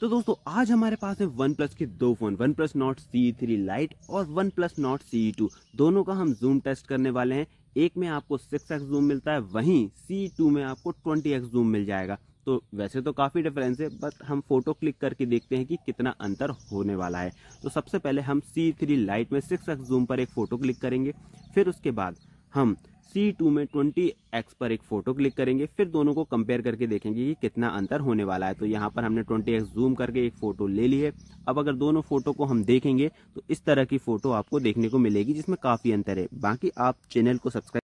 तो दोस्तों आज हमारे पास है वन प्लस के दो phone one plus Nord C three lite और one plus Nord C two दोनों का हम जूम टेस्ट करने वाले हैं एक में आपको सिक्स एक्स जूम मिलता है वहीं सी टू में आपको ट्वेंटी एक्स जूम मिल जाएगा तो वैसे तो काफ़ी डिफरेंस है बट हम फोटो क्लिक करके देखते हैं कि कितना अंतर होने वाला है तो सबसे पहले हम सी थ्री लाइट में सिक्स एक्स जूम पर एक फ़ोटो क्लिक करेंगे फिर उसके बाद हम सी टू में ट्वेंटी एक्स पर एक फोटो क्लिक करेंगे फिर दोनों को कंपेयर करके देखेंगे कि कितना अंतर होने वाला है तो यहाँ पर हमने ट्वेंटी एक्स जूम करके एक फोटो ले ली है अब अगर दोनों फोटो को हम देखेंगे तो इस तरह की फोटो आपको देखने को मिलेगी जिसमें काफी अंतर है बाकी आप चैनल को सब्सक्राइब